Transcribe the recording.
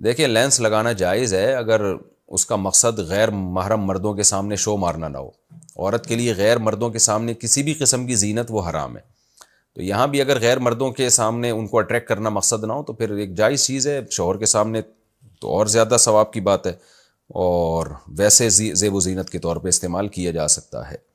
देखिए लेंस लगाना जायज़ है अगर उसका मकसद गैर महरम मर्दों के सामने शो मारना ना हो औरत के लिए गैर मर्दों के सामने किसी भी किस्म की जीनत वो हराम है तो यहाँ भी अगर गैर मर्दों के सामने उनको अट्रैक्ट करना मकसद ना हो तो फिर एक जायज़ चीज़ है शोहर के सामने तो और ज़्यादा सवाब की बात है और वैसे जेब व जीनत के तौर पर इस्तेमाल किया जा सकता है